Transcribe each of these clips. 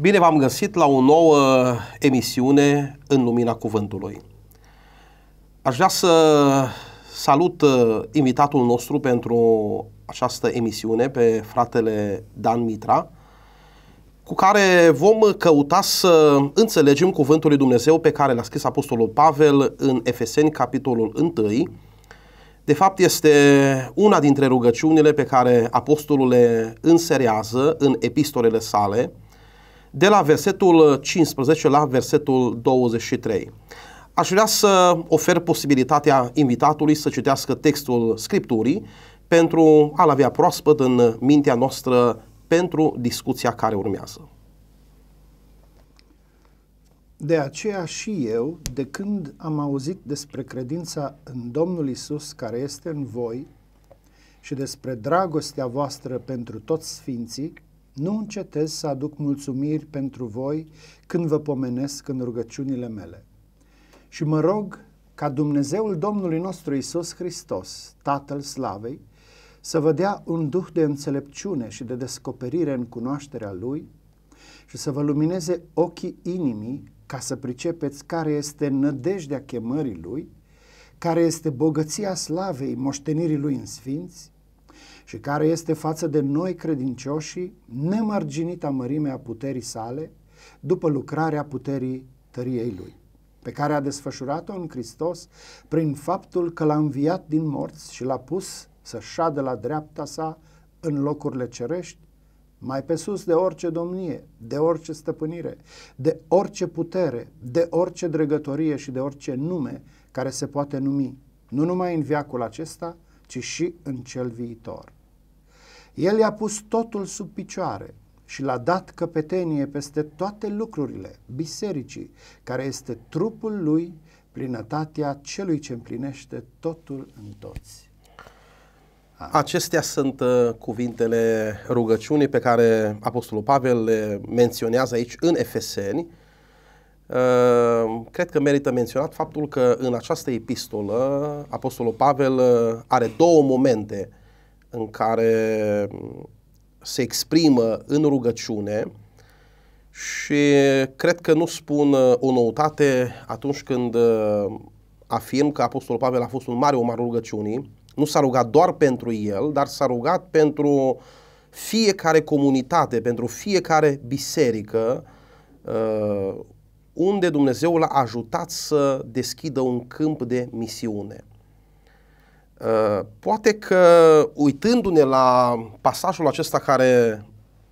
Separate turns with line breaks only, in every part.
Bine v-am găsit la o nouă emisiune în Lumina Cuvântului. Aș vrea să salut uh, invitatul nostru pentru această emisiune pe fratele Dan Mitra, cu care vom căuta să înțelegem cuvântul lui Dumnezeu pe care l-a scris Apostolul Pavel în Efeseni, capitolul 1. De fapt, este una dintre rugăciunile pe care Apostolul le înserează în epistolele sale – de la versetul 15 la versetul 23. Aș vrea să ofer posibilitatea invitatului să citească textul Scripturii pentru a-l avea proaspăt în mintea noastră pentru discuția care urmează.
De aceea și eu, de când am auzit despre credința în Domnul Isus care este în voi și despre dragostea voastră pentru toți sfinții, nu încetez să aduc mulțumiri pentru voi când vă pomenesc în rugăciunile mele. Și mă rog ca Dumnezeul Domnului nostru Isus Hristos, Tatăl Slavei, să vă dea un duh de înțelepciune și de descoperire în cunoașterea Lui și să vă lumineze ochii inimii ca să pricepeți care este nădejdea chemării Lui, care este bogăția slavei moștenirii Lui în sfinți, și care este față de noi credincioșii nemărginita mărimea puterii sale după lucrarea puterii tăriei lui, pe care a desfășurat-o în Hristos prin faptul că l-a înviat din morți și l-a pus să șadă la dreapta sa în locurile cerești, mai pe sus de orice domnie, de orice stăpânire, de orice putere, de orice dregătorie și de orice nume care se poate numi, nu numai în viacul acesta, ci și în cel viitor. El i-a pus totul sub picioare și l-a dat căpetenie peste toate lucrurile bisericii, care este trupul lui, plinătatea celui ce împlinește totul în toți.
Amin. Acestea sunt uh, cuvintele rugăciunii pe care Apostolul Pavel le menționează aici în Efeseni Ehm, cred că merită menționat faptul că în această epistolă Apostolul Pavel uh, are două momente în care mm, se exprimă în rugăciune și cred că nu spun uh, o noutate atunci când uh, afirm că Apostolul Pavel a fost un mare om al rugăciunii. Nu s-a rugat doar pentru el, dar s-a rugat pentru fiecare comunitate, pentru fiecare biserică, unde Dumnezeu l-a ajutat să deschidă un câmp de misiune. Uh, poate că uitându-ne la pasajul acesta care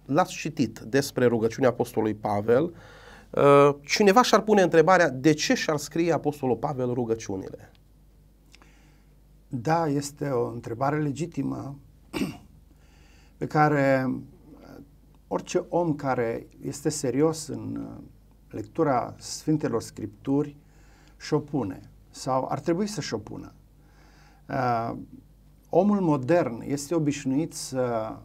l-ați citit despre rugăciunea Apostolului Pavel, uh, cineva și-ar pune întrebarea de ce și-ar scrie Apostolul Pavel rugăciunile?
Da, este o întrebare legitimă pe care uh, orice om care este serios în lectura Sfintelor Scripturi și opune sau ar trebui să-și opună. Uh, omul modern este obișnuit să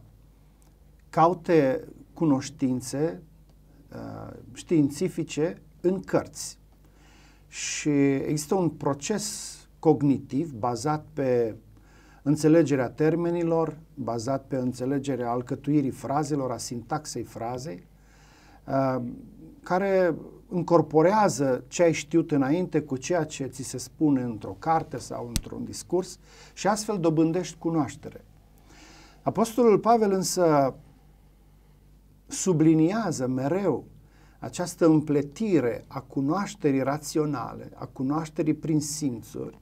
caute cunoștințe uh, științifice în cărți. Și există un proces cognitiv bazat pe înțelegerea termenilor, bazat pe înțelegerea alcătuirii frazelor, a sintaxei frazei, uh, care încorporează ce ai știut înainte cu ceea ce ți se spune într-o carte sau într-un discurs și astfel dobândești cunoaștere. Apostolul Pavel însă subliniază mereu această împletire a cunoașterii raționale, a cunoașterii prin simțuri,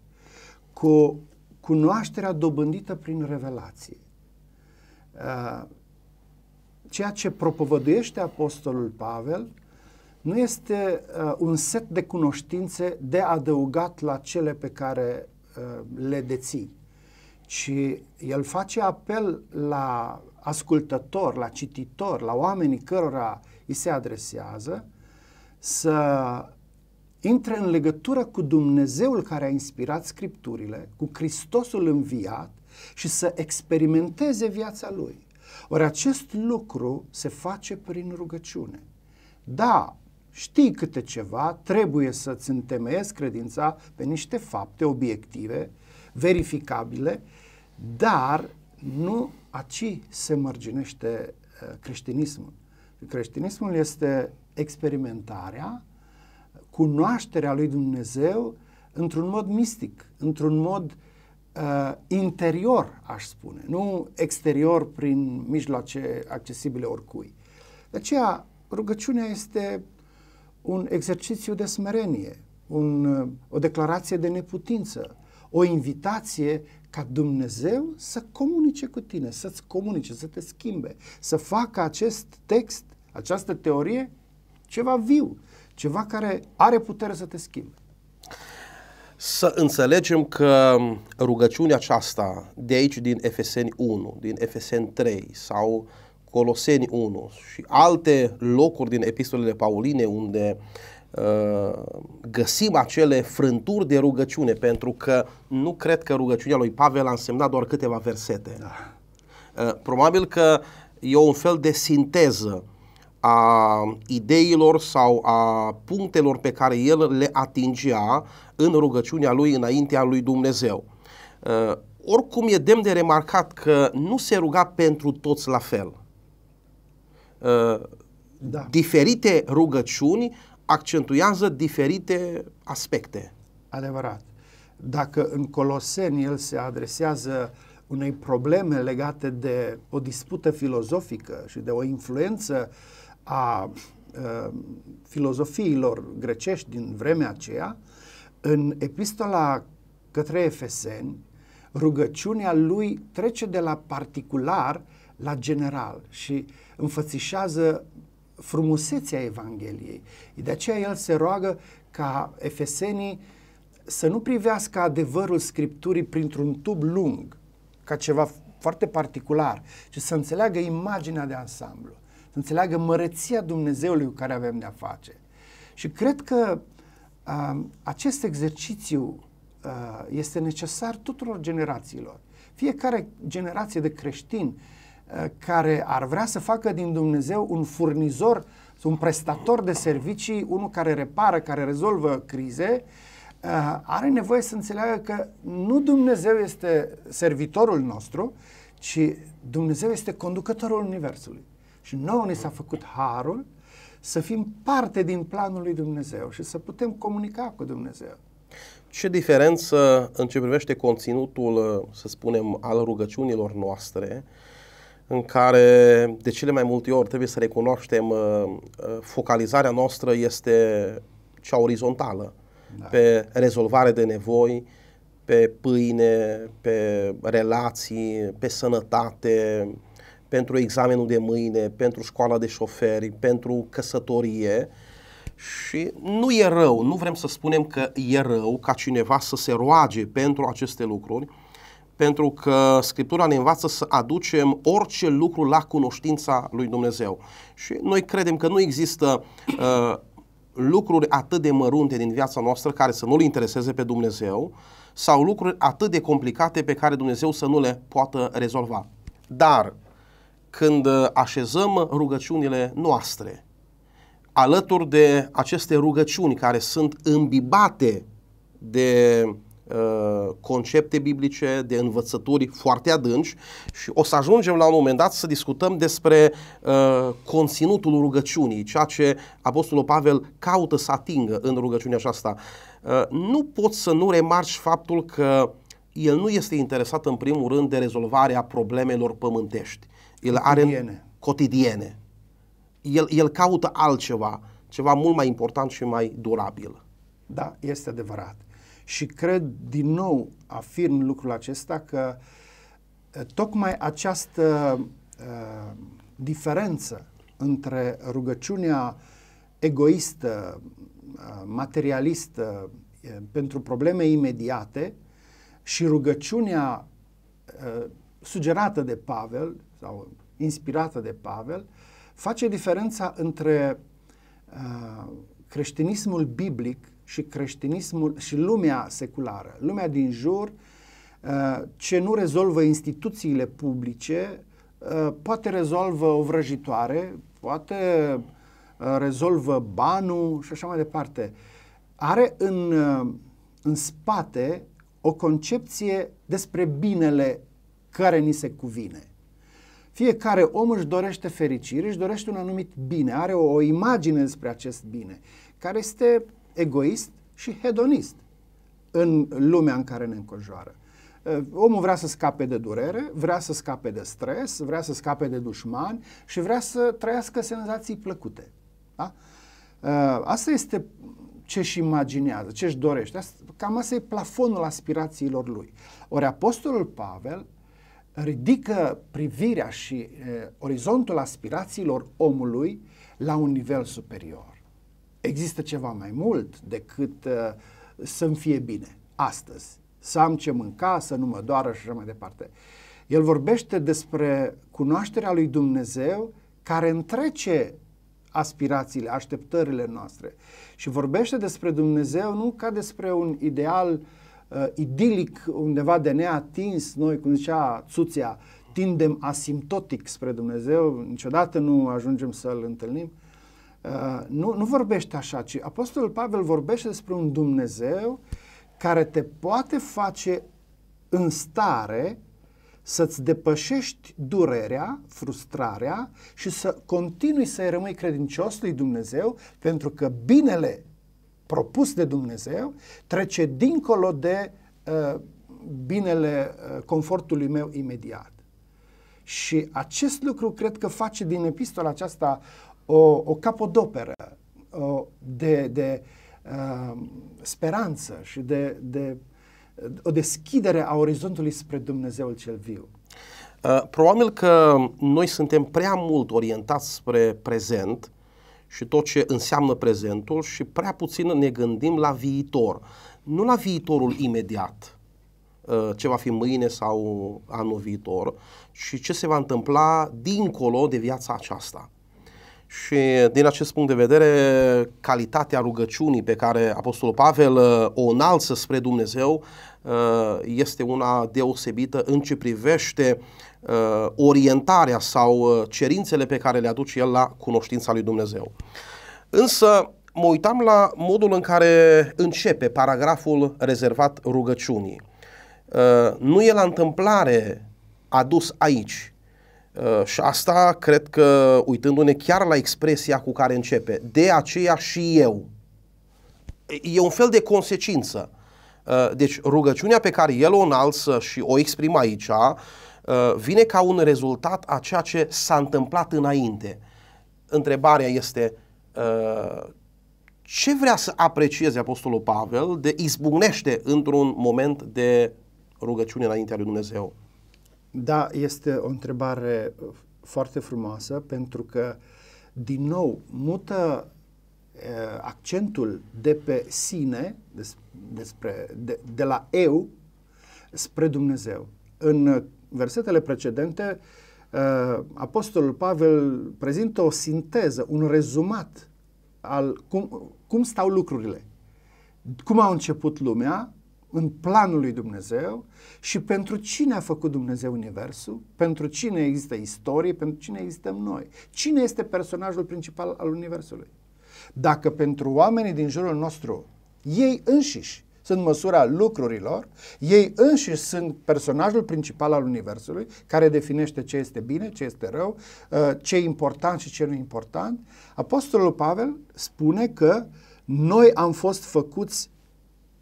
cu cunoașterea dobândită prin revelație. Uh, ceea ce propovăduiește Apostolul Pavel nu este uh, un set de cunoștințe de adăugat la cele pe care uh, le deții, ci el face apel la ascultător, la cititor, la oamenii cărora îi se adresează, să intre în legătură cu Dumnezeul care a inspirat Scripturile, cu Hristosul înviat și să experimenteze viața lui. Ori acest lucru se face prin rugăciune. Da, știi câte ceva, trebuie să-ți întemeiezi credința pe niște fapte obiective, verificabile, dar nu aci se mărginește uh, creștinismul. Creștinismul este experimentarea, cunoașterea lui Dumnezeu într-un mod mistic, într-un mod uh, interior, aș spune, nu exterior prin mijloace accesibile oricui. De aceea, rugăciunea este un exercițiu de smerenie, un, o declarație de neputință, o invitație ca Dumnezeu să comunice cu tine, să-ți comunice, să te schimbe, să facă acest text, această teorie, ceva viu, ceva care are putere să te schimbe.
Să înțelegem că rugăciunea aceasta de aici din Efeseni 1, din Efeseni 3 sau uh, Coloseni 1 și alte locuri din epistolele Pauline unde uh, găsim acele frânturi de rugăciune, pentru că nu cred că rugăciunea lui Pavel a însemnat doar câteva versete. Da. Uh, probabil că e un fel de sinteză a ideilor sau a punctelor pe care el le atingea în rugăciunea lui înaintea lui Dumnezeu. Uh, oricum e demn de remarcat că nu se ruga pentru toți la fel da. diferite rugăciuni accentuează diferite aspecte. Adevărat.
Dacă în Coloseni el se adresează unei probleme legate de o dispută filozofică și de o influență a filozofiilor grecești din vremea aceea, în epistola către Efeseni, rugăciunea lui trece de la particular la general și înfățișează frumusețea Evangheliei. De aceea el se roagă ca efesenii să nu privească adevărul Scripturii printr-un tub lung, ca ceva foarte particular, ci să înțeleagă imaginea de ansamblu, să înțeleagă măreția Dumnezeului cu care avem de-a face. Și cred că a, acest exercițiu a, este necesar tuturor generațiilor. Fiecare generație de creștini Eh, care ar vrea să facă din Dumnezeu un furnizor, un prestator de servicii, unul care repară, care rezolvă crize, eh, are nevoie să înțeleagă că nu Dumnezeu este servitorul nostru, ci Dumnezeu este conducătorul Universului. Și nouă ne s-a făcut harul să fim parte din planul lui Dumnezeu și să putem comunica cu Dumnezeu.
Ce diferență în ce privește conținutul, să spunem, al rugăciunilor noastre uh, în care de cele mai multe ori trebuie să recunoaștem uh, uh, focalizarea noastră este cea orizontală, da. pe rezolvare de nevoi, pe pâine, pe relații, pe sănătate, pentru examenul de mâine, pentru școala de șoferi, pentru căsătorie. Și nu e rău, nu vrem să spunem că e rău ca cineva să se roage pentru aceste lucruri, pentru că Scriptura ne învață să aducem orice lucru la cunoștința lui Dumnezeu. Și noi credem că nu există uh, lucruri atât de mărunte din viața noastră care să nu-L intereseze pe Dumnezeu sau lucruri atât de complicate pe care Dumnezeu să nu le poată rezolva. Dar când uh, așezăm rugăciunile noastre, alături de aceste rugăciuni care sunt îmbibate de Uh, concepte biblice, de învățături foarte adânci și o să ajungem la un moment dat să discutăm despre uh, conținutul rugăciunii, ceea ce Apostolul Pavel caută să atingă în rugăciunea aceasta. Uh, nu pot să nu remarci faptul că el nu este interesat în primul rând de rezolvarea problemelor pământești. El cotidiene. are cotidiene. El, el caută altceva, ceva mult mai important și mai durabil. Da, este adevărat. Și
cred din nou, afirm lucrul acesta, că eh, tocmai această uh, diferență între rugăciunea egoistă, eh, materialistă, pentru probleme imediate și rugăciunea sugerată de Pavel sau inspirată de Pavel face diferența între creștinismul biblic și creștinismul și lumea seculară, lumea din jur, uh, ce nu rezolvă instituțiile publice, uh, poate rezolvă o vrăjitoare, poate uh, rezolvă banul și așa mai departe. Are în, în spate o concepție despre binele care ni se cuvine. Fiecare om își dorește fericire, își dorește un anumit bine, are o, o imagine despre acest bine, care este egoist și hedonist în lumea în care ne înconjoară. Uh, omul vrea să scape de durere, vrea să scape de stres, vrea să scape de dușmani și vrea să trăiască senzații plăcute. Da? Uh, asta este ce își imaginează, ce își dorește. Asta, cam asta e plafonul aspirațiilor lui. Ori Apostolul Pavel ridică privirea și e, uh, orizontul aspirațiilor omului la un nivel superior există ceva mai mult decât uh, să-mi fie bine astăzi, să am ce mânca, să nu mă doară și așa mai departe. El vorbește despre cunoașterea lui Dumnezeu care întrece aspirațiile, așteptările noastre și vorbește despre Dumnezeu nu ca despre un ideal uh, idilic undeva de neatins, noi, cum zicea Țuția, tindem asimptotic spre Dumnezeu, niciodată nu ajungem să-L întâlnim, Uh, nu, nu vorbește așa, ci Apostolul Pavel vorbește despre un Dumnezeu care te poate face în stare să-ți depășești durerea, frustrarea și să continui să-i rămâi credincios lui Dumnezeu, pentru că binele propus de Dumnezeu trece dincolo de uh, binele uh, confortului meu imediat. Și acest lucru cred că face din epistola aceasta o, o capodoperă o, de, de uh, speranță și de, de o deschidere a orizontului spre Dumnezeul cel viu.
Uh, probabil că noi suntem prea mult orientați spre prezent și tot ce înseamnă prezentul și prea puțin ne gândim la viitor. Nu la viitorul imediat, uh, ce va fi mâine sau anul viitor, ci ce se va întâmpla dincolo de viața aceasta. Și din acest punct de vedere, calitatea rugăciunii pe care Apostolul Pavel uh, o înalță spre Dumnezeu uh, este una deosebită în ce privește uh, orientarea sau cerințele pe care le aduce el la cunoștința lui Dumnezeu. Însă mă uitam la modul în care începe paragraful rezervat rugăciunii. Nu e la întâmplare adus aici, Uh, și asta cred că, uitându-ne chiar la expresia cu care începe, de aceea și eu. E un fel de consecință. Uh, deci rugăciunea pe care el o înalță și o exprimă aici uh, vine ca un rezultat a ceea ce s-a întâmplat înainte. Întrebarea este uh, ce vrea să aprecieze Apostolul Pavel de izbucnește într-un moment de rugăciune înaintea lui Dumnezeu.
Da, este o întrebare uh, foarte frumoasă pentru că, din nou, mută uh, accentul de pe sine, des, despre, de, de la eu, spre Dumnezeu. În uh, versetele precedente, uh, Apostolul Pavel prezintă o sinteză, un rezumat al cum, cum stau lucrurile, cum a început lumea în planul lui Dumnezeu și pentru cine a făcut Dumnezeu Universul, pentru cine există istorie, pentru cine existăm noi. Cine este personajul principal al Universului? Dacă pentru oamenii din jurul nostru, ei înșiși sunt măsura lucrurilor, ei înșiși sunt personajul principal al Universului, care definește ce este bine, ce este rău, uh, ce e important și ce nu e important, Apostolul Pavel spune că noi am fost făcuți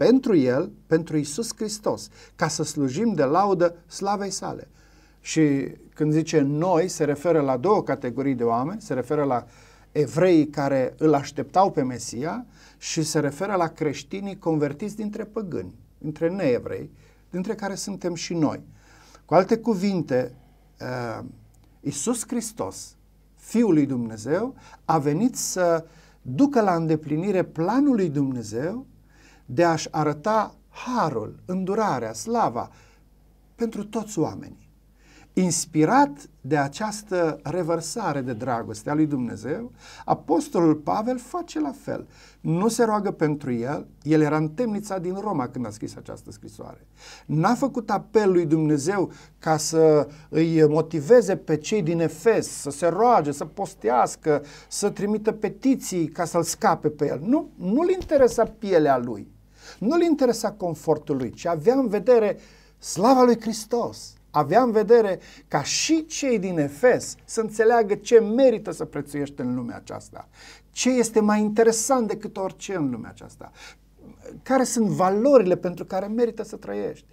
pentru El, pentru Isus Hristos, ca să slujim de laudă slavei sale. Și când zice noi, se referă la două categorii de oameni, se referă la evreii care îl așteptau pe Mesia și se referă la creștinii convertiți dintre păgâni, dintre neevrei, dintre care suntem și noi. Cu alte cuvinte, uh, Isus Hristos, Fiul lui Dumnezeu, a venit să ducă la îndeplinire planul lui Dumnezeu de a-și arăta harul, îndurarea, slava pentru toți oamenii. Inspirat de această revărsare de dragoste a lui Dumnezeu, apostolul Pavel face la fel. Nu se roagă pentru el, el era în temnița din Roma când a scris această scrisoare. N-a făcut apel lui Dumnezeu ca să îi motiveze pe cei din Efes să se roage, să postească, să trimită petiții ca să-l scape pe el. Nu, nu-l interesa pielea lui nu-l interesa confortul lui, ci avea în vedere slava lui Hristos. Avea în vedere ca și cei din Efes să înțeleagă ce merită să prețuiește în lumea aceasta. Ce este mai interesant decât orice în lumea aceasta. Care sunt valorile pentru care merită să trăiești.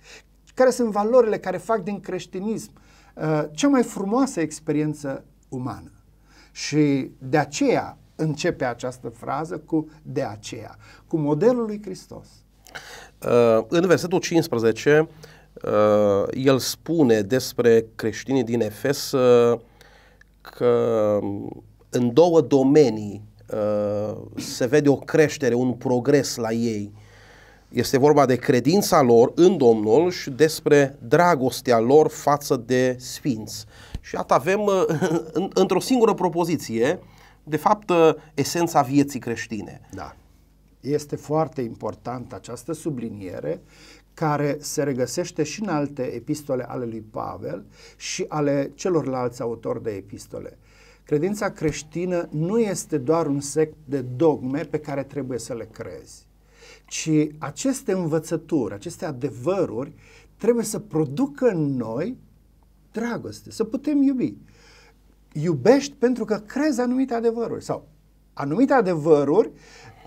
Care sunt valorile care fac din creștinism uh, cea mai frumoasă experiență umană. Și de aceea începe această frază cu de aceea, cu modelul lui Hristos.
În versetul 15, uh, el spune despre creștinii din Efes uh, că um, în două domenii uh, se vede o creștere, un progres la ei. Este vorba de credința lor în Domnul și despre dragostea lor față de sfinți. Și atât avem într-o singură propoziție, de fapt, esența vieții creștine. Da. Este
foarte importantă această subliniere care se regăsește și în alte epistole ale lui Pavel și ale celorlalți autori de epistole. Credința creștină nu este doar un sect de dogme pe care trebuie să le crezi, ci aceste învățături, aceste adevăruri trebuie să producă în noi dragoste, să putem iubi. Iubești pentru că crezi anumite adevăruri sau anumite adevăruri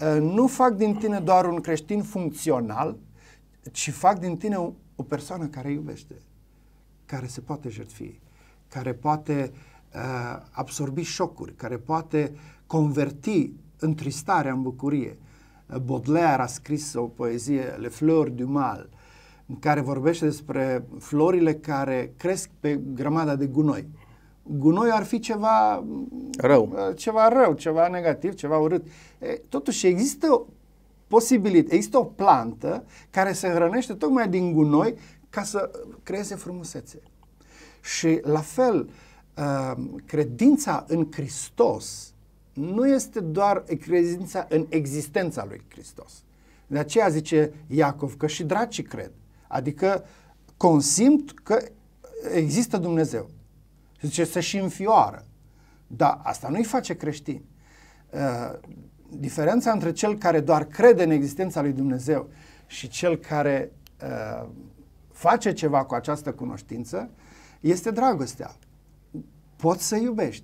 Eh, nu fac din tine doar un creștin funcțional, ci fac din tine o, o persoană care iubește, care se poate jertfi, care poate uh, absorbi șocuri, care poate converti întristarea în bucurie. Eh, Baudelaire a scris o poezie, Le fleurs du mal, în care vorbește despre florile care cresc pe grămada de gunoi gunoiul ar fi ceva mm, rău, uh, ceva, rău, ceva negativ, ceva urât. E, totuși există posibilitate, există o plantă care se hrănește tocmai din gunoi ca să creeze frumusețe. Și la fel, uh, credința în Hristos nu este doar credința în existența lui Hristos. De aceea zice Iacov că și dracii cred, adică consimt că există Dumnezeu. Zice să și înfioară. Da, asta nu-i face creștini. Uh, diferența între cel care doar crede în existența lui Dumnezeu și cel care uh, face ceva cu această cunoștință este dragostea. Poți să iubești.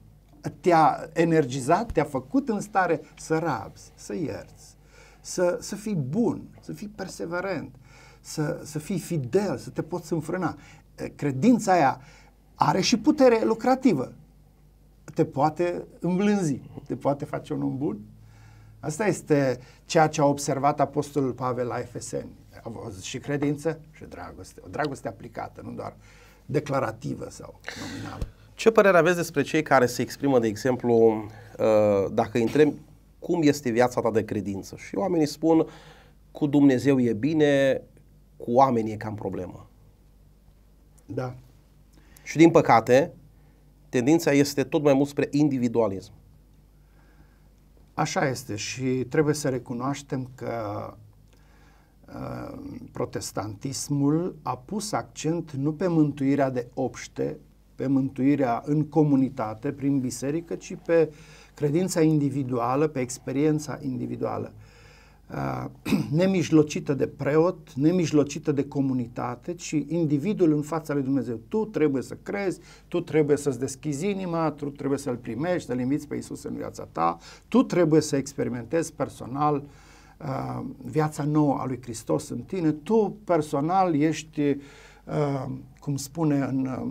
Te-a energizat, te-a făcut în stare să rabzi, să ierți, să, să fii bun, să fii perseverent, să, să fii fidel, să te poți înfrâna. Uh, credința aia uh, are și putere lucrativă. Te poate îmblânzi, te poate face un om bun. Asta este ceea ce a observat Apostolul Pavel la FSN. A văzut și credință și dragoste. O dragoste aplicată, nu doar declarativă sau nominală.
Ce părere aveți despre cei care se exprimă, de exemplu, uh, dacă întreb cum este viața ta de credință? Și oamenii spun, cu Dumnezeu e bine, cu oamenii e cam problemă. Da. Și din păcate, tendința este tot mai mult spre individualism.
Așa este și trebuie să recunoaștem că uh, protestantismul a pus accent nu pe mântuirea de obște, pe mântuirea în comunitate, prin biserică, ci pe credința individuală, pe experiența individuală. Uh, Ah, nemijlocită de preot, nemijlocită de comunitate, ci individul în fața lui Dumnezeu. Tu trebuie să crezi, tu trebuie să-ți deschizi inima, tu trebuie să-L primești, să-L inviți pe Isus în viața ta, tu trebuie să experimentezi personal ah, viața nouă a lui Hristos în tine, tu personal ești, ah, cum spune în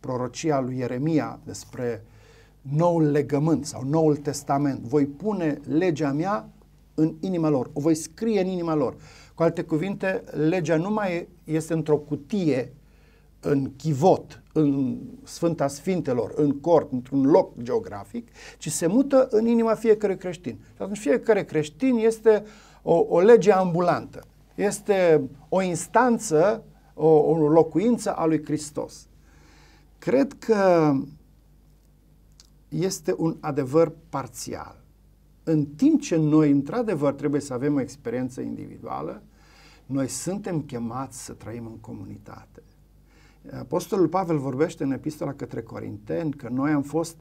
prorocia lui Ieremia despre noul legământ sau noul testament, voi pune legea mea în inima lor, o voi scrie în inima lor. Cu alte cuvinte, legea nu mai este într-o cutie în chivot, în Sfânta Sfintelor, în cort, într-un loc geografic, ci se mută în inima fiecărui creștin. Și atunci fiecare creștin este o, o lege ambulantă, este o instanță, o, o locuință a lui Hristos. Cred că este un adevăr parțial. În timp ce noi, într-adevăr, trebuie să avem o experiență individuală, noi suntem chemați să trăim în comunitate. Apostolul Pavel vorbește în epistola către Corinteni că noi am fost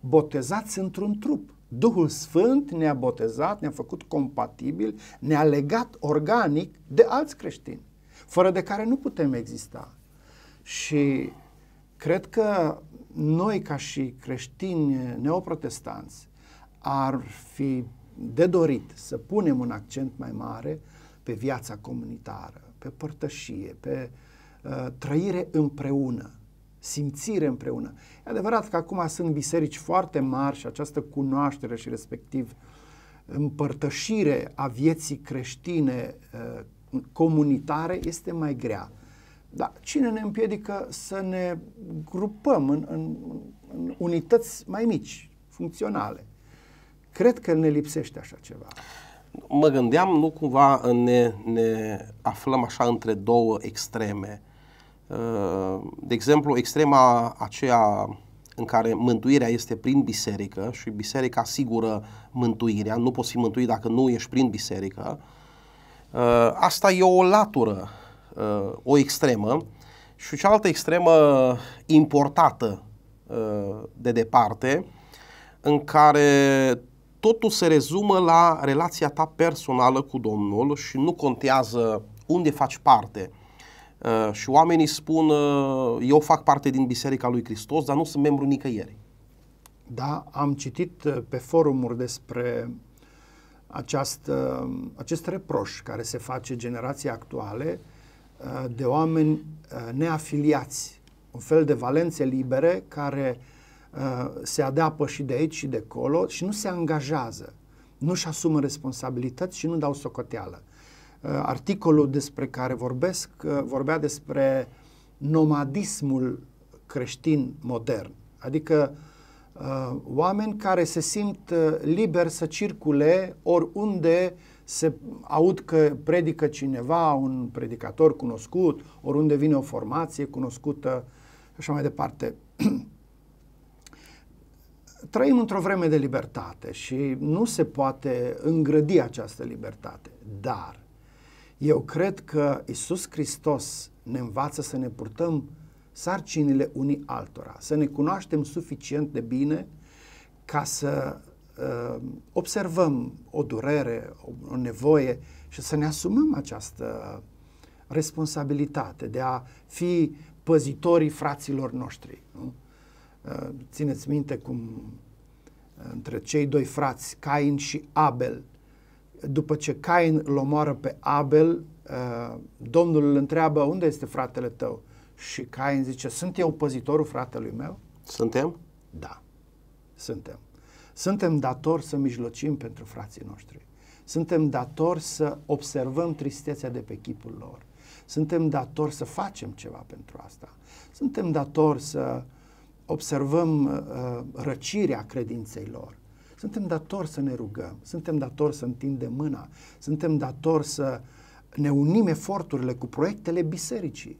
botezați într-un trup. Duhul Sfânt ne-a botezat, ne-a făcut compatibil, ne-a legat organic de alți creștini, fără de care nu putem exista. Și cred că noi, ca și creștini neoprotestanți, ar fi de dorit să punem un accent mai mare pe viața comunitară, pe părtășie, pe uh, trăire împreună, simțire împreună. E adevărat că acum sunt biserici foarte mari și această cunoaștere și respectiv împărtășire a vieții creștine uh, comunitare este mai grea. Dar cine ne împiedică să ne grupăm în, în, în unități mai mici, funcționale? Cred că ne lipsește așa ceva.
Mă gândeam, nu cumva ne, ne aflăm așa între două extreme. Uh, de exemplu, extrema aceea în care mântuirea este prin biserică și biserica asigură mântuirea, nu poți fi mântuit dacă nu ești prin biserică, uh, asta e o latură, uh, o extremă și cealaltă extremă importată de departe, în care totul se rezumă la relația ta personală cu Domnul și nu contează unde faci parte. Uh, și oamenii spun, uh, eu fac parte din Biserica lui Hristos, dar nu sunt membru nicăieri.
Da, am citit uh, pe forumuri despre aceast, acest reproș care se face generația actuale de oameni neafiliați, un fel de valențe libere care uh, Uh, se adapă și de aici și de acolo și nu se angajează, nu-și asumă responsabilități și nu dau socoteală. Uh, articolul despre care vorbesc uh, vorbea despre nomadismul creștin modern, adică oameni care se simt liberi să circule oriunde se aud că predică cineva, un predicator cunoscut, oriunde vine o formație cunoscută și așa mai departe. trăim într-o vreme de libertate și nu se poate îngrădi această libertate. Dar eu cred că Isus Hristos ne învață să ne purtăm sarcinile unii altora, să ne cunoaștem suficient de bine ca să uh, observăm o durere, o, o nevoie și să ne asumăm această responsabilitate de a fi păzitorii fraților noștri. Nu? Uh, țineți minte cum între cei doi frați, Cain și Abel. După ce Cain îl omoară pe Abel, uh, Domnul îl întreabă, unde este fratele tău? Și Cain zice, sunt eu păzitorul fratelui meu? Suntem? Da, suntem. Suntem datori să mijlocim pentru frații noștri. Suntem datori să observăm tristețea de pe chipul lor. Suntem datori să facem ceva pentru asta. Suntem datori să observăm uh, răcirea credinței lor. Suntem datori să ne rugăm, suntem datori să întindem mâna, suntem datori să ne unim eforturile cu proiectele bisericii.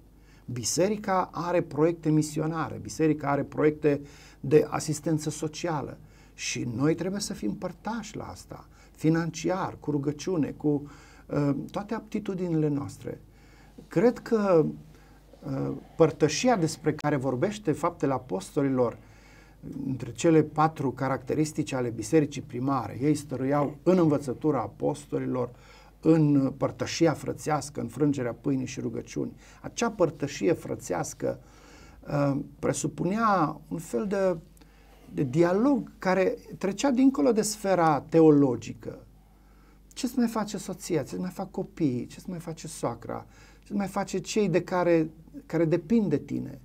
Biserica are proiecte misionare, biserica are proiecte de asistență socială și noi trebuie să fim părtași la asta, financiar, cu rugăciune, cu uh, toate aptitudinile noastre. Cred că Uh, părtășia despre care vorbește faptele apostolilor, între cele patru caracteristici ale bisericii primare, ei stăruiau în învățătura apostolilor, în părtășia frățească, în frângerea pâinii și rugăciuni. Acea părtășie frățească uh, presupunea un fel de, de dialog care trecea dincolo de sfera teologică. Ce-ți mai face soția? Ce-ți mai fac copiii? Ce-ți mai face soacra? să mai face cei de care, care depind de tine,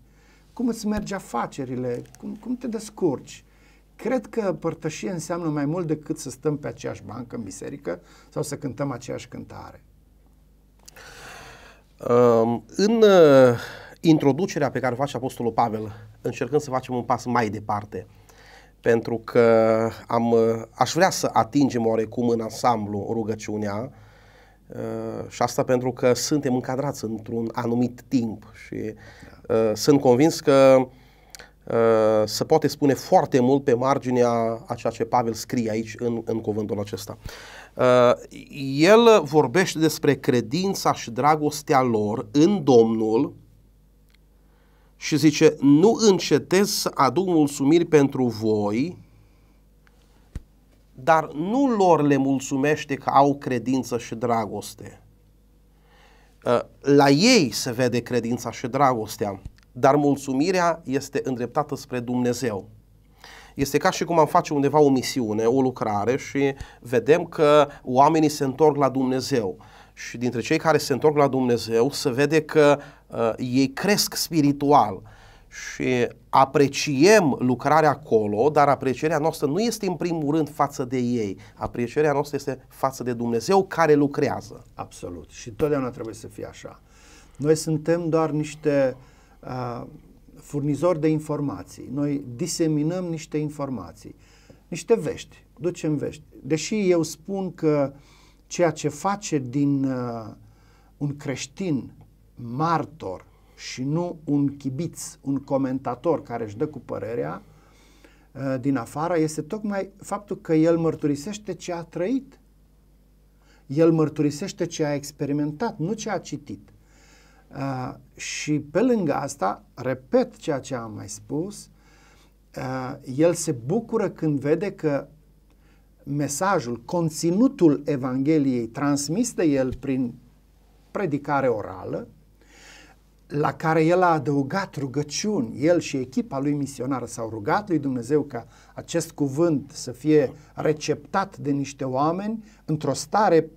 cum îți merge afacerile, cum, cum te descurci. Cred că părtășie înseamnă mai mult decât să stăm pe aceeași
bancă în biserică sau să cântăm aceeași cântare. Um, în uh, introducerea pe care o face Apostolul Pavel, încercăm să facem un pas mai departe, pentru că am, uh, aș vrea să atingem oarecum în ansamblu rugăciunea, uh, Uh, și asta pentru că suntem încadrați într-un anumit timp și uh, sunt convins că uh, se poate spune foarte mult pe marginea a ceea ce Pavel scrie aici în, în cuvântul acesta. Uh, el vorbește despre credința și dragostea lor în Domnul și zice, nu încetez să aduc mulțumiri pentru voi, dar nu lor le mulțumește că au credință și dragoste. Uh, la ei se vede credința și dragostea, dar mulțumirea este îndreptată spre Dumnezeu. Este ca și cum am face undeva o misiune, o lucrare și vedem că oamenii se întorc la Dumnezeu. Și dintre cei care se întorc la Dumnezeu se vede că uh, ei cresc spiritual, uh, și apreciem lucrarea acolo, dar aprecierea noastră nu este în primul rând față de ei, aprecierea noastră este față de Dumnezeu care lucrează. Absolut. Și totdeauna trebuie să fie așa.
Noi suntem doar niște uh, furnizori de informații. Noi diseminăm niște informații, niște vești, ducem vești. Deși eu spun că ceea ce face din uh, un creștin martor și nu un chibiț, un comentator care își dă cu părerea uh, din afară, este tocmai faptul că el mărturisește ce a trăit. El mărturisește ce a experimentat, nu ce a citit. Uh, și pe lângă asta, repet ceea ce am mai spus, uh, el se bucură când vede că mesajul, conținutul Evangheliei transmis de el prin predicare orală, la care el a adăugat rugăciuni. El și echipa lui misionară s-au rugat lui Dumnezeu ca acest cuvânt să fie receptat de niște oameni într-o stare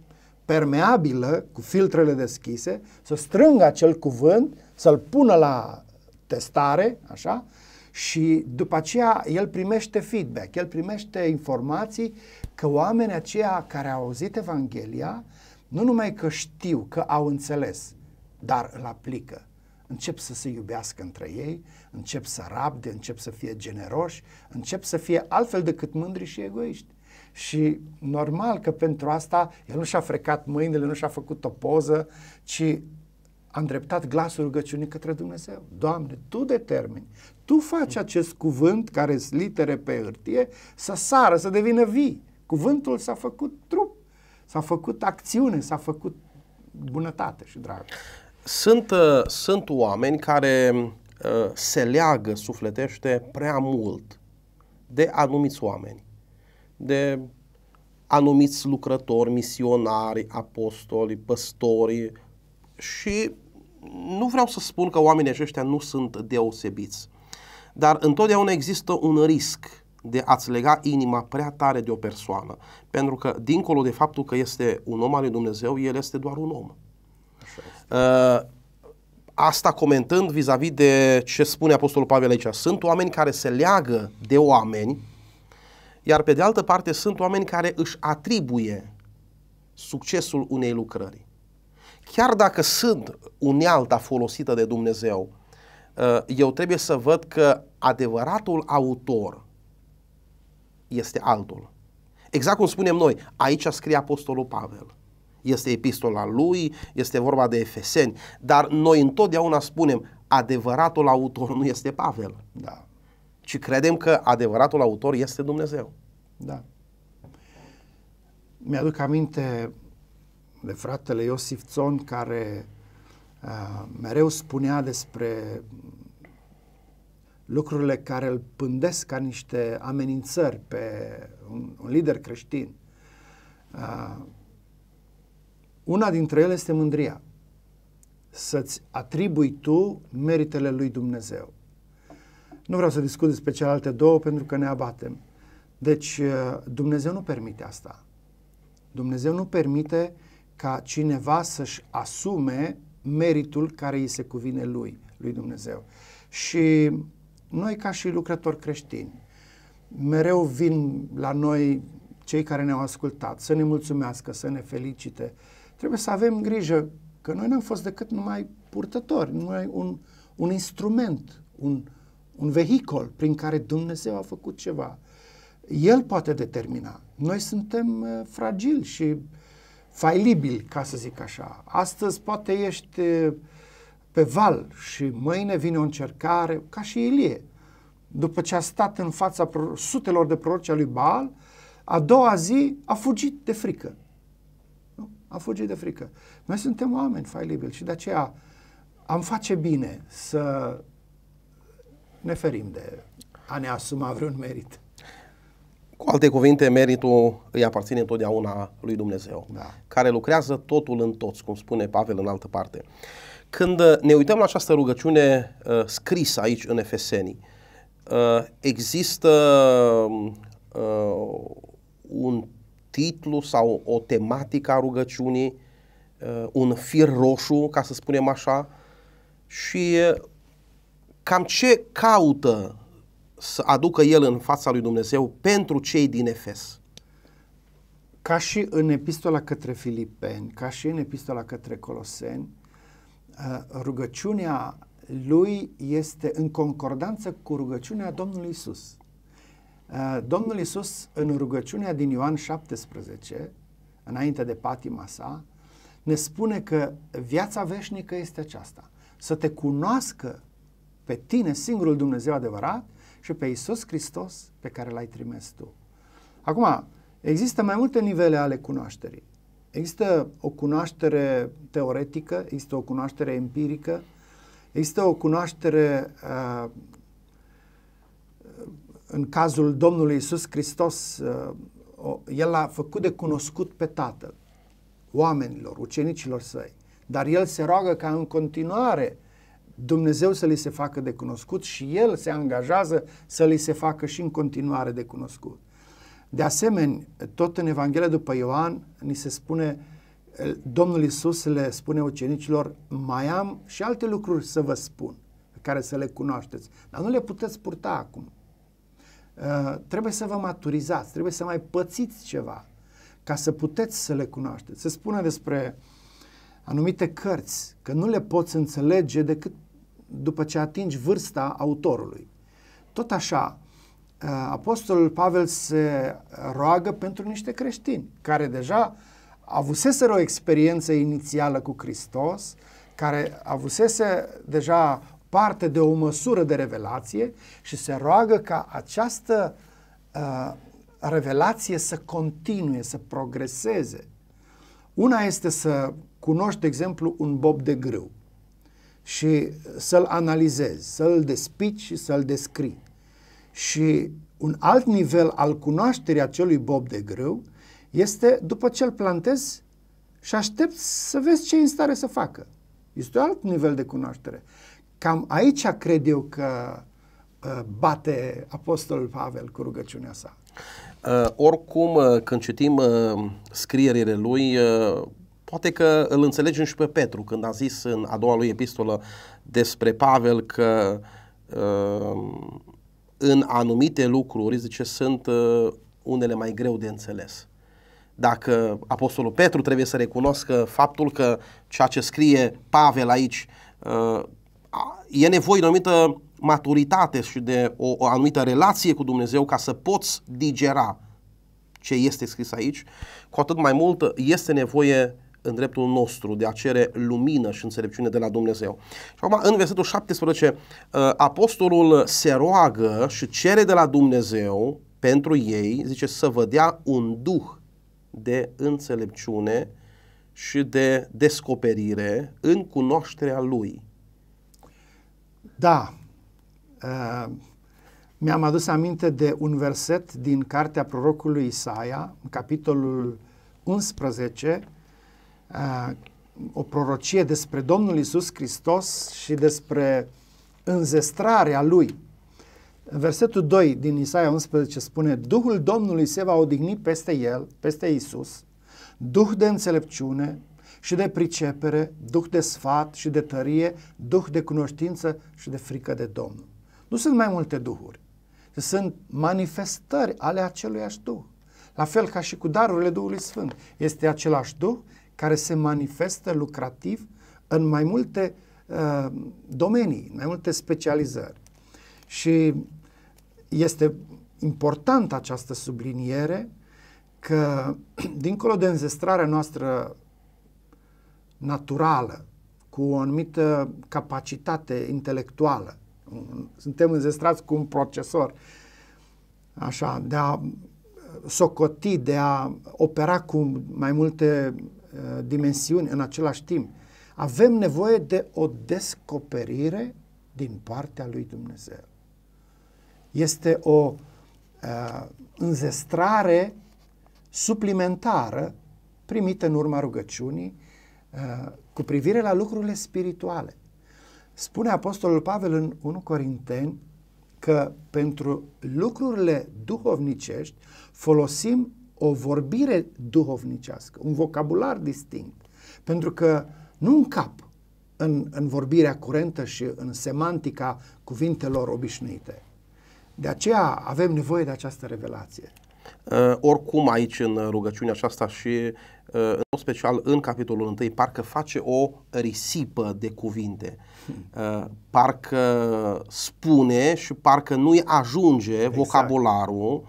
permeabilă, cu filtrele deschise, să strângă acel cuvânt, să-l pună la testare, așa, și după aceea el primește feedback, el primește informații că oamenii aceia care au auzit Evanghelia, nu numai că știu, că au înțeles, dar îl aplică încep să se iubească între ei, încep să rabde, încep să fie generoși, încep să fie altfel decât mândri și egoiști. Și normal că pentru asta el nu și-a frecat mâinile, nu și-a făcut o poză, ci a îndreptat glasul rugăciunii către Dumnezeu. Doamne, Tu determini, Tu faci acest cuvânt care îți litere pe hârtie să sară, să devină vii. Cuvântul s-a făcut trup, s-a făcut acțiune, s-a făcut bunătate și dragoste.
Sunt, uh, sunt oameni care uh, se leagă sufletește prea mult de anumiți oameni, de anumiți lucrători, misionari, apostoli, păstori și nu vreau să spun că oamenii aceștia nu sunt deosebiți, dar întotdeauna există un risc de a-ți lega inima prea tare de o persoană, pentru că dincolo de faptul că este un om al lui Dumnezeu, el este doar un om. Uh, asta comentând vis-a-vis -vis de ce spune Apostolul Pavel aici. Sunt oameni care se leagă de oameni, iar pe de altă parte sunt oameni care își atribuie succesul unei lucrări. Chiar dacă sunt unealta folosită de Dumnezeu, uh, eu trebuie să văd că adevăratul autor este altul. Exact cum spunem noi, aici scrie Apostolul Pavel este epistola lui, este vorba de Efeseni, dar noi întotdeauna spunem adevăratul autor nu este Pavel, da. ci credem că adevăratul autor este Dumnezeu.
Da. Mi-aduc aminte de fratele Iosif Zon care uh, mereu spunea despre lucrurile care îl pândesc ca niște amenințări pe un, un lider creștin. Uh, una dintre ele este mândria. Să-ți atribui tu meritele lui Dumnezeu. Nu vreau să discut despre celelalte două pentru că ne abatem. Deci uh, Dumnezeu nu permite asta. Dumnezeu nu permite ca cineva să-și asume meritul care îi se cuvine lui, lui Dumnezeu. Și noi ca și lucrători creștini, mereu vin la noi cei care ne-au ascultat să ne mulțumească, să ne felicite, trebuie să avem grijă că noi n-am fost decât numai purtători, numai un, un instrument, un, un vehicol prin care Dumnezeu a făcut ceva. El poate determina. Noi suntem uh, fragili și failibili, ca să zic așa. Astăzi poate ești uh, pe val și mâine vine o încercare, ca și Ilie. După ce a stat în fața sutelor de proroci al lui Baal, a doua zi a fugit de frică. Am fugit de frică. Noi suntem oameni failibili și de aceea am face bine să ne ferim de a ne asuma vreun merit.
Cu alte cuvinte, meritul îi aparține întotdeauna lui Dumnezeu, da. care lucrează totul în toți, cum spune Pavel în altă parte. Când uh, ne uităm la această rugăciune uh, scrisă aici în Efesenii, uh, există uh, un titlu sau o tematică a rugăciunii, uh, un fir roșu, ca să spunem așa, și uh, cam ce caută să aducă el în fața lui Dumnezeu pentru cei din Efes. Ca și în epistola către Filipeni, ca și în epistola către Coloseni,
uh, rugăciunea lui este în concordanță cu rugăciunea Domnului Isus. Eh, Domnul Iisus în rugăciunea din Ioan 17, înainte de patima sa, ne spune că viața veșnică este aceasta. Să te cunoască pe tine, singurul Dumnezeu adevărat, și pe Iisus Hristos pe care l-ai trimis tu. Acum, există mai multe nivele ale cunoașterii. Există o cunoaștere teoretică, există o cunoaștere empirică, există o cunoaștere uh, în cazul Domnului Isus Hristos, uh, el a făcut de cunoscut pe Tatăl oamenilor, ucenicilor săi. Dar el se roagă ca în continuare Dumnezeu să li se facă de cunoscut și el se angajează să li se facă și în continuare de cunoscut. De asemenea, tot în Evanghelia după Ioan, ni se spune, Domnul Isus le spune ucenicilor, mai am și alte lucruri să vă spun, pe care să le cunoașteți, dar nu le puteți purta acum. Eh, trebuie să vă maturizați, trebuie să mai pățiți ceva ca să puteți să le cunoașteți. Se spune despre anumite cărți că nu le poți înțelege decât după ce atingi vârsta autorului. Tot așa, eh, Apostolul Pavel se roagă pentru niște creștini care deja avuseseră o experiență inițială cu Hristos, care avusese deja parte de o măsură de revelație și se roagă ca această uh, revelație să continue, să progreseze. Una este să cunoști, de exemplu, un bob de grâu și să-l analizezi, să-l despici și să-l descrii. Și un alt nivel al cunoașterii acelui bob de grâu este după ce îl plantezi și aștepți să vezi ce e în stare să facă. Este un alt nivel de cunoaștere. Cam aici cred eu că uh, bate Apostolul Pavel cu rugăciunea sa.
Uh, oricum, uh, când citim uh, scrierile lui, uh, poate că îl înțelegem și pe Petru când a zis în a doua lui epistolă despre Pavel că uh, în anumite lucruri, zice, sunt uh, unele mai greu de înțeles. Dacă Apostolul Petru trebuie să recunoască faptul că ceea ce scrie Pavel aici uh, e nevoie de o anumită maturitate și de o, o anumită relație cu Dumnezeu ca să poți digera ce este scris aici, cu atât mai mult este nevoie în dreptul nostru de a cere lumină și înțelepciune de la Dumnezeu. Și acum, în versetul 17, uh, apostolul se roagă și cere de la Dumnezeu pentru ei, zice, să vă dea un duh de înțelepciune și de descoperire în cunoașterea Lui
da. Uh, mi-am adus aminte de un verset din cartea prorocului Isaia, în capitolul 11, uh, o prorocie despre Domnul Isus Hristos și despre înzestrarea Lui. Versetul 2 din Isaia 11 spune Duhul Domnului se va odihni peste el, peste Isus, Duh de înțelepciune, și de pricepere, duh de sfat și de tărie, duh de cunoștință și de frică de Domnul. Nu sunt mai multe duhuri, sunt manifestări ale aceluiași duh. La fel ca și cu darurile Duhului Sfânt. Este același duh care se manifestă lucrativ în mai multe uh, domenii, mai multe specializări. Și este importantă această subliniere că, dincolo de înzestrarea noastră naturală, cu o anumită capacitate intelectuală. Suntem înzestrați cu un procesor așa, de a socoti, de a opera cu mai multe uh, dimensiuni în același timp. Avem nevoie de o descoperire din partea lui Dumnezeu. Este o uh, înzestrare suplimentară primită în urma rugăciunii cu privire la lucrurile spirituale. Spune Apostolul Pavel în 1 Corinteni că pentru lucrurile duhovnicești folosim o vorbire duhovnicească, un vocabular distinct. Pentru că nu în cap, în, în vorbirea curentă și în semantica cuvintelor obișnuite. De aceea avem nevoie de această revelație.
Uh, oricum aici în rugăciunea aceasta și uh, în special în capitolul 1 parcă face o risipă de cuvinte. Uh, parcă spune și parcă nu-i ajunge exact. vocabularul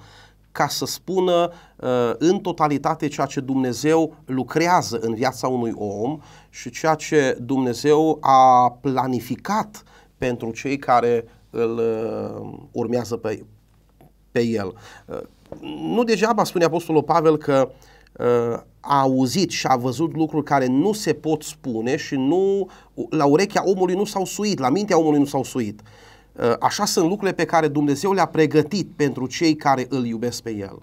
ca să spună uh, în totalitate ceea ce Dumnezeu lucrează în viața unui om și ceea ce Dumnezeu a planificat pentru cei care îl uh, urmează pe, pe el. Uh, nu degeaba spune Apostolul Pavel că uh, a auzit și a văzut lucruri care nu se pot spune și nu la urechea omului nu s-au suit, la mintea omului nu s-au suit. Uh, așa sunt lucrurile pe care Dumnezeu le-a pregătit pentru cei care îl iubesc pe El.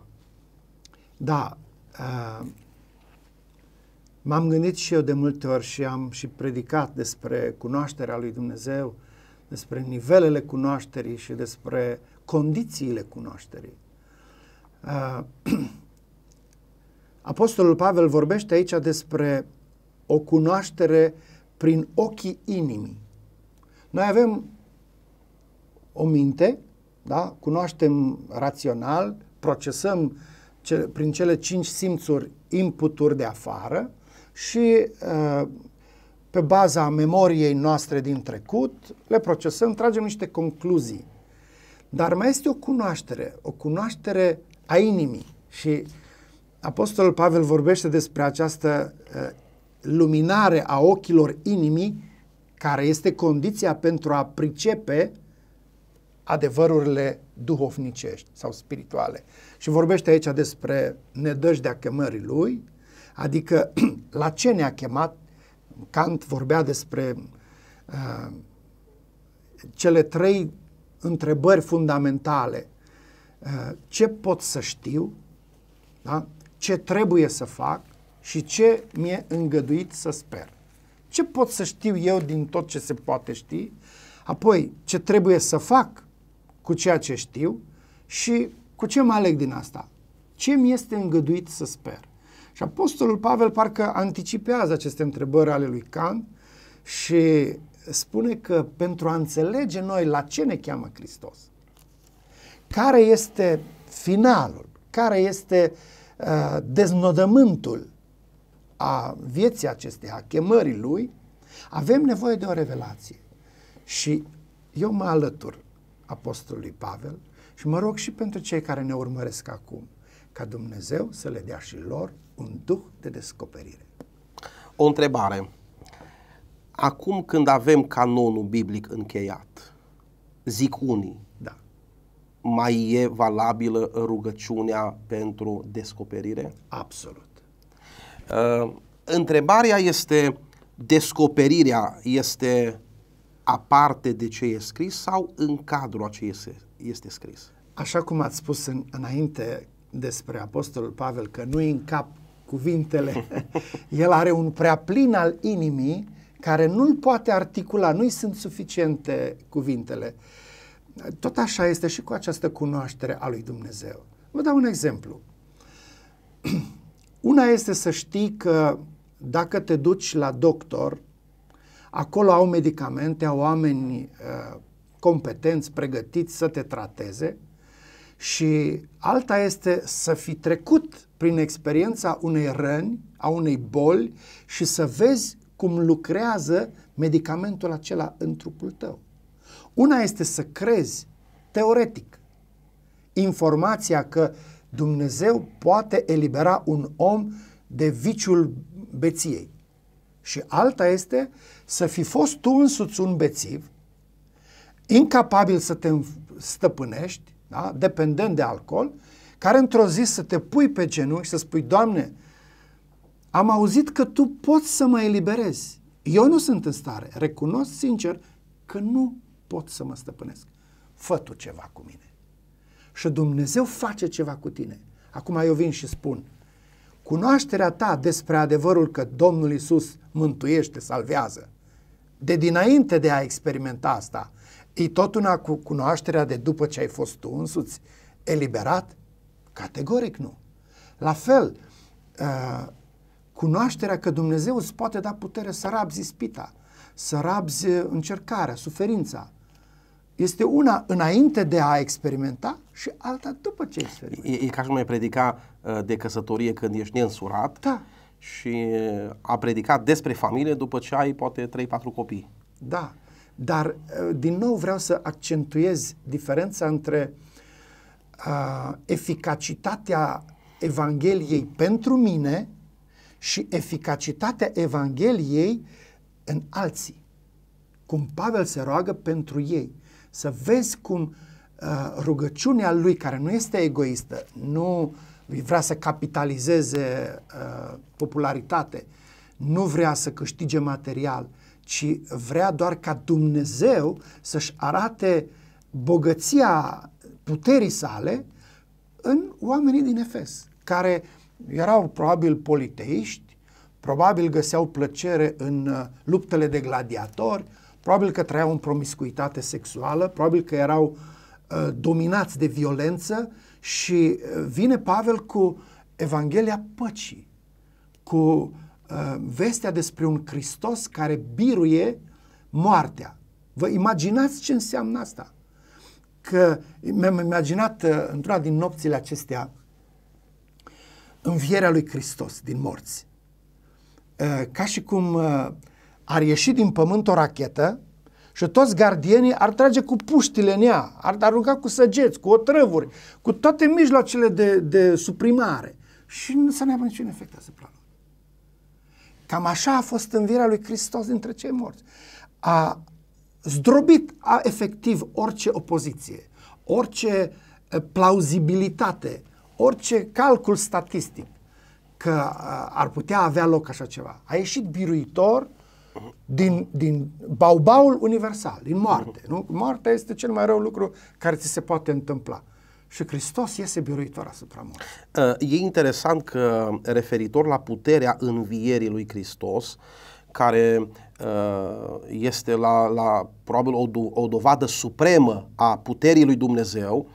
Da. Uh, m-am gândit și eu de multe ori și am și predicat despre cunoașterea lui Dumnezeu, despre nivelele cunoașterii și despre condițiile cunoașterii. Uh, Apostolul Pavel vorbește aici despre o cunoaștere prin ochii inimii. Noi avem o minte, da? cunoaștem rațional, procesăm ce, prin cele cinci simțuri inputuri de afară și uh, pe baza memoriei noastre din trecut le procesăm, tragem niște concluzii. Dar mai este o cunoaștere, o cunoaștere a inimii. Și Apostolul Pavel vorbește despre această eh, luminare a ochilor inimii, care este condiția pentru a pricepe adevărurile duhovnicești sau spirituale. Și vorbește aici despre nedăjdea chemării lui, adică la ce ne-a chemat. Kant vorbea despre uh, cele trei întrebări fundamentale Eh, ce pot să știu, da? ce trebuie să fac și ce mi-e îngăduit să sper. Ce pot să știu eu din tot ce se poate ști, apoi ce trebuie să fac cu ceea ce știu și cu ce mă aleg din asta. Ce mi este îngăduit să sper? Și Apostolul Pavel parcă anticipează aceste întrebări ale lui Kant și spune că pentru a înțelege noi la ce ne cheamă Hristos, care este finalul, care este uh, deznodământul a vieții acesteia, a chemării lui, avem nevoie de o revelație. Și eu mă alătur Apostolului Pavel și mă rog și pentru cei care ne urmăresc acum, ca Dumnezeu să le dea și lor un duh
de descoperire. O întrebare. Acum când avem canonul biblic încheiat, zic unii, mai e valabilă rugăciunea pentru descoperire? Absolut. Uh, întrebarea este, descoperirea este aparte de ce e scris sau în cadrul a ce este, este scris?
Așa cum ați spus în, înainte despre Apostolul Pavel, că nu-i în cap cuvintele, el are un prea plin al inimii care nu-l poate articula, nu-i sunt suficiente cuvintele. Uh, tot așa este și cu această cunoaștere a lui Dumnezeu. Vă dau un exemplu. Una este să știi că dacă te duci la doctor, acolo au medicamente, au oameni uh, competenți, pregătiți să te trateze și alta este să fi trecut prin experiența unei răni, a unei boli și să vezi cum lucrează medicamentul acela în trupul tău. Una este să crezi teoretic informația că Dumnezeu poate elibera un om de viciul beției. Și alta este să fi fost tu însuți un bețiv, incapabil să te stăpânești, da? dependent de alcool, care într-o zi să te pui pe genunchi și să spui, Doamne, am auzit că Tu poți să mă eliberezi. Eu nu sunt în stare. Recunosc sincer că nu pot să mă stăpânesc. Fă tu ceva cu mine. Și Dumnezeu face ceva cu tine. Acum eu vin și spun, cunoașterea ta despre adevărul că Domnul Isus mântuiește, salvează, de dinainte de a experimenta asta, e tot una cu cunoașterea de după ce ai fost tu însuți eliberat? Categoric nu. La fel, uh, cunoașterea că Dumnezeu îți poate da putere să rabzi spita, să rabzi încercarea, suferința, este una înainte de a experimenta și
alta după ce experimenta. E, e ca și mai predica uh, de căsătorie când ești neînsurat da. și uh, a predica despre familie după ce ai poate 3-4 copii. Da,
dar uh, din nou vreau să accentuez diferența între uh, eficacitatea Evangheliei pentru mine și eficacitatea Evangheliei în alții. Cum Pavel se roagă pentru ei să vezi cum uh, rugăciunea lui, care nu este egoistă, nu vrea să capitalizeze uh, popularitate, nu vrea să câștige material, ci vrea doar ca Dumnezeu să-și arate bogăția puterii sale în oamenii din Efes, care erau probabil politeiști, probabil găseau plăcere în uh, luptele de gladiatori, Probabil că trăiau în promiscuitate sexuală, probabil că erau uh, dominați de violență și uh, vine Pavel cu Evanghelia păcii, cu uh, vestea despre un Hristos care biruie moartea. Vă imaginați ce înseamnă asta? Că mi-am imaginat uh, într-una din nopțile acestea învierea lui Hristos din morți. Uh, ca și cum uh, ar ieși din pământ o rachetă și toți gardienii ar trage cu puștile în ea, ar arunca cu săgeți, cu otrăvuri, cu toate mijloacele de, de suprimare. Și nu să ne aibă niciun efect asupra lor. Cam așa a fost învierea lui Hristos dintre cei morți. A zdrobit a, efectiv orice opoziție, orice plauzibilitate, orice calcul statistic că ar putea avea loc așa ceva. A ieșit biruitor, din, din baubaul universal, din moarte. Nu? Moartea este cel mai rău lucru care ți se poate întâmpla. Și Hristos iese biruitor asupra
morții. Uh, e interesant că referitor la puterea învierii lui Hristos, care uh, este la, la probabil o, o dovadă supremă a puterii lui Dumnezeu,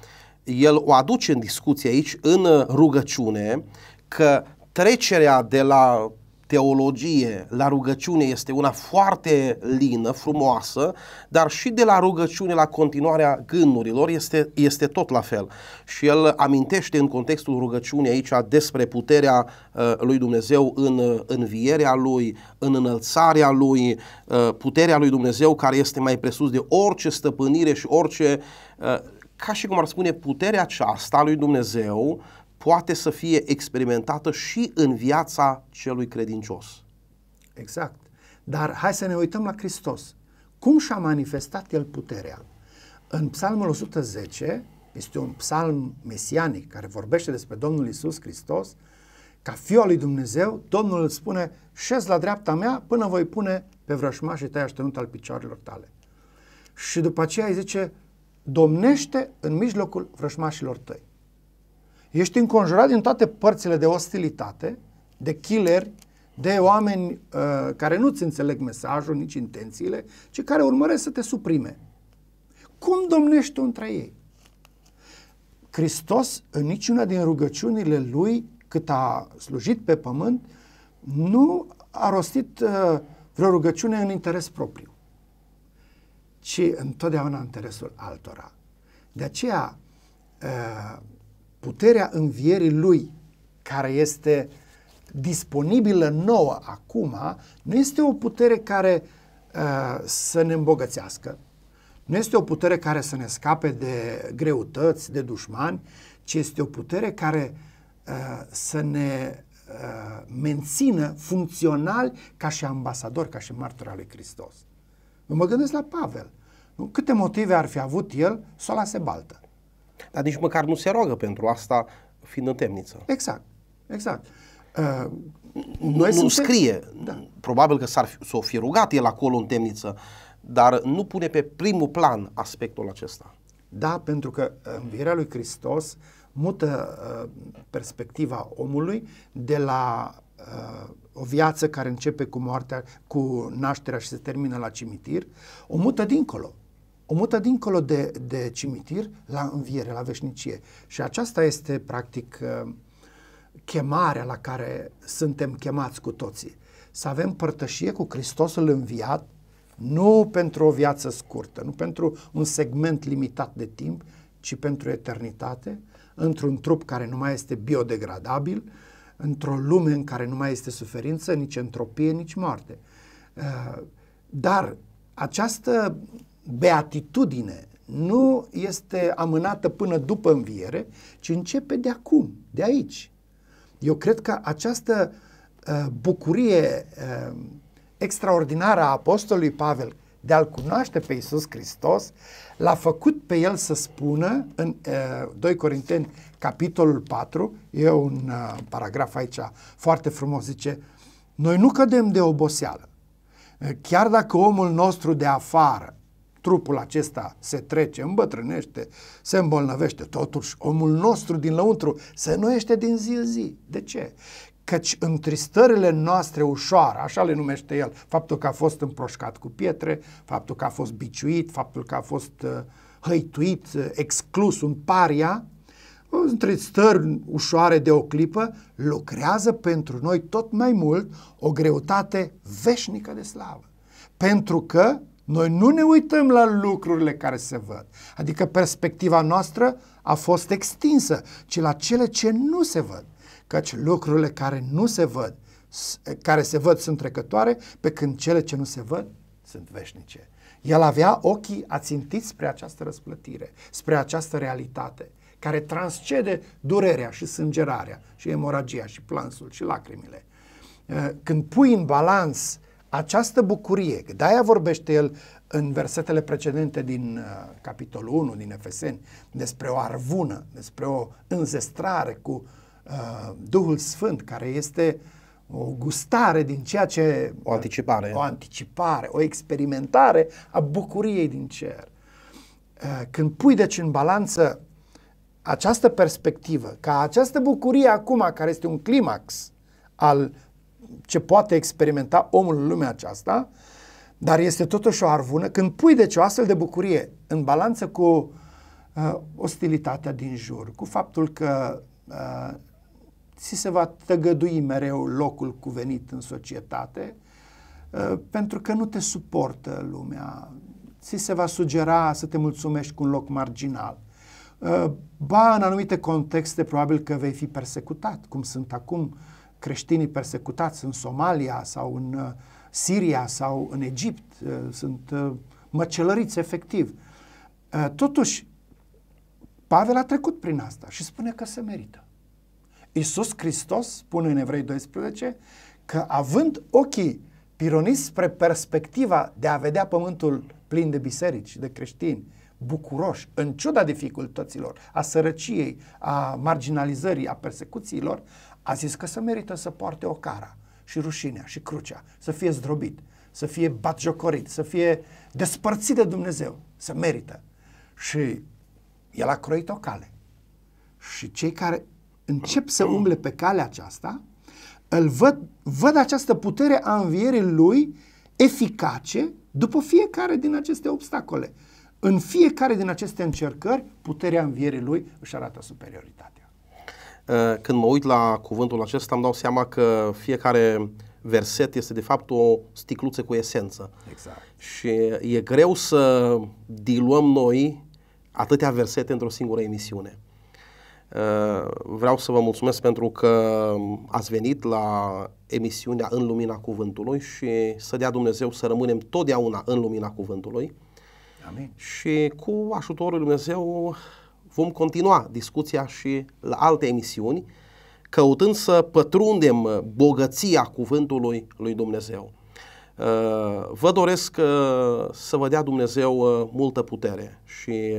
el o aduce în discuție aici, în uh, rugăciune, că trecerea de la teologie la rugăciune este una foarte lină, frumoasă, dar și de la rugăciune la continuarea gândurilor este, este tot la fel. Și el amintește în contextul rugăciunii aici despre puterea uh, lui Dumnezeu în uh, învierea lui, în înălțarea lui, uh, puterea lui Dumnezeu care este mai presus de orice stăpânire și orice, uh, ca și cum ar spune, puterea aceasta lui Dumnezeu poate să fie experimentată și în viața celui credincios.
Exact. Dar hai să ne uităm la Hristos. Cum și-a manifestat El puterea? În Psalmul 110, este un psalm mesianic care vorbește despre Domnul Isus Hristos, ca fiul al lui Dumnezeu, Domnul îl spune, șez la dreapta mea până voi pune pe vrășmașii tăi așternut al picioarelor tale. Și după aceea îi zice, domnește în mijlocul vrășmașilor tăi ești înconjurat din toate părțile de ostilitate, de killeri, de oameni uh, care nu-ți înțeleg mesajul, nici intențiile, ci care urmăresc să te suprime. Cum domnești tu între ei? Hristos, în niciuna din rugăciunile lui, cât a slujit pe pământ, nu a rostit uh, vreo rugăciune în interes propriu, ci întotdeauna în interesul altora. De aceea, uh, puterea învierii lui care este disponibilă nouă acum, nu este o putere care uh, să ne îmbogățească, nu este o putere care să ne scape de greutăți, de dușmani, ci este o putere care uh, să ne uh, mențină funcțional ca și ambasador, ca și martor al lui Hristos. Nu mă gândesc
la Pavel. Nu? Câte motive ar fi avut el să o lase baltă? Dar nici măcar nu se roagă pentru asta fiind în temniță. Exact, exact. Uh, noi nu, suntem... scrie. Da. Probabil că s-ar fi, s-o fi rugat el acolo în temniță, dar nu pune pe primul plan aspectul acesta. Da, pentru că învierea lui
Hristos mută uh, perspectiva omului de la uh, o viață care începe cu moartea, cu nașterea și se termină la cimitir, o mută dincolo o mută dincolo de, de cimitir, la înviere, la veșnicie. Și aceasta este, practic, uh, chemarea la care suntem chemați cu toții. Să avem părtășie cu Hristosul înviat, nu pentru o viață scurtă, nu pentru un segment limitat de timp, ci pentru eternitate, într-un trup care nu mai este biodegradabil, într-o lume în care nu mai este suferință, nici entropie, nici moarte. Uh, dar această beatitudine nu este amânată până după înviere, ci începe de acum, de aici. Eu cred că această uh, bucurie uh, extraordinară a Apostolului Pavel de a-L cunoaște pe Iisus Hristos, l-a făcut pe el să spună în uh, 2 Corinteni, capitolul 4, e un uh, paragraf aici foarte frumos, zice, noi nu cădem de oboseală. Chiar dacă omul nostru de afară trupul acesta se trece, îmbătrânește, se îmbolnăvește. Totuși, omul nostru din lăuntru se înnoiește din zi în zi. De ce? căci întristările noastre ușoare, așa le numește el, faptul că a fost împroșcat cu pietre, faptul că a fost biciuit, faptul că a fost uh, hăituit, uh, exclus, un paria, întristări ușoare de o clipă, lucrează pentru noi tot mai mult o greutate veșnică de slavă. Pentru că noi nu ne uităm la lucrurile care se văd, adică perspectiva noastră a fost extinsă, ci la cele ce nu se văd, căci lucrurile care nu se văd, care se văd sunt trecătoare, pe când cele ce nu se văd sunt veșnice. El avea ochii ațintiți spre această răsplătire, spre această realitate care transcede durerea și sângerarea și emoragia și plansul și lacrimile. Când pui în balans această bucurie, de aia vorbește el în versetele precedente din uh, capitolul 1 din Efeseni, despre o arvună, despre o înzestrare cu uh, Duhul Sfânt, care este o gustare din ceea ce... O anticipare. O anticipare, o experimentare a bucuriei din cer. Uh, când pui deci în balanță această perspectivă, ca această bucurie acum, care este un climax al ce poate experimenta omul în lumea aceasta, dar este totuși o arvună când pui deci o astfel de bucurie în balanță cu uh, ostilitatea din jur, cu faptul că uh, ți se va tăgădui mereu locul cuvenit în societate, uh, pentru că nu te suportă lumea, ți se va sugera să te mulțumești cu un loc marginal. Uh, ba, în anumite contexte, probabil că vei fi persecutat, cum sunt acum uh, creștinii persecutați în Somalia sau în uh, Siria sau în Egipt uh, sunt uh, măcelăriți efectiv. Totuși, Pavel a trecut prin asta și spune că se merită. Iisus Hristos spune în Evrei 12 că având ochii pironiți spre perspectiva de a vedea pământul plin de biserici, de creștini, bucuroși, în ciuda dificultăților, a sărăciei, a marginalizării, a persecuțiilor, a zis că să merită să poarte o cara și rușinea și crucea, să fie zdrobit, să fie batjocorit, să fie despărțit de Dumnezeu, să merită. Și el a croit o cale. Și cei care încep să umble pe calea aceasta, îl văd, văd această putere a învierii lui eficace după fiecare din aceste obstacole. În fiecare din aceste încercări, puterea învierii lui își arată superioritatea.
Eh, când mă uit la cuvântul acesta, îmi dau seama că fiecare verset este de fapt o sticluță cu esență. Exact. Și e greu să diluăm noi atâtea versete într-o singură emisiune. Eh, vreau să vă mulțumesc pentru că ați venit la emisiunea În Lumina Cuvântului și să dea Dumnezeu să rămânem totdeauna în lumina Cuvântului. Amin. Și cu ajutorul Dumnezeu Vom continua discuția și la alte emisiuni, căutând să pătrundem uh, bogăția cuvântului lui Dumnezeu. Uh, vă doresc uh, să vă dea Dumnezeu multă putere și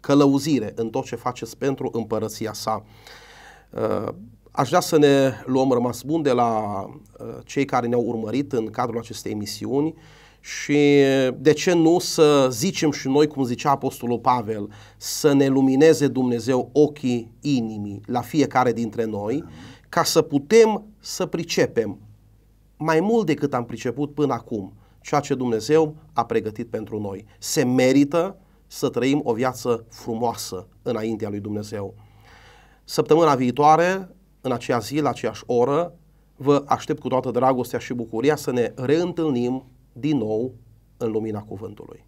călăuzire în tot ce faceți pentru împărăția sa. Aș vrea să ne luăm rămas bun de la cei care ne-au urmărit în cadrul acestei emisiuni, și eh, de ce nu să zicem și noi, cum zicea Apostolul Pavel, să ne lumineze Dumnezeu ochii inimii la fiecare dintre noi, ca să putem să pricepem mai mult decât am priceput până acum ceea ce Dumnezeu a pregătit pentru noi. Se merită să trăim o viață frumoasă înaintea lui Dumnezeu. Săptămâna viitoare, în aceea zi, la aceeași oră, vă aștept cu toată dragostea și bucuria să ne reîntâlnim din nou în lumina cuvântului.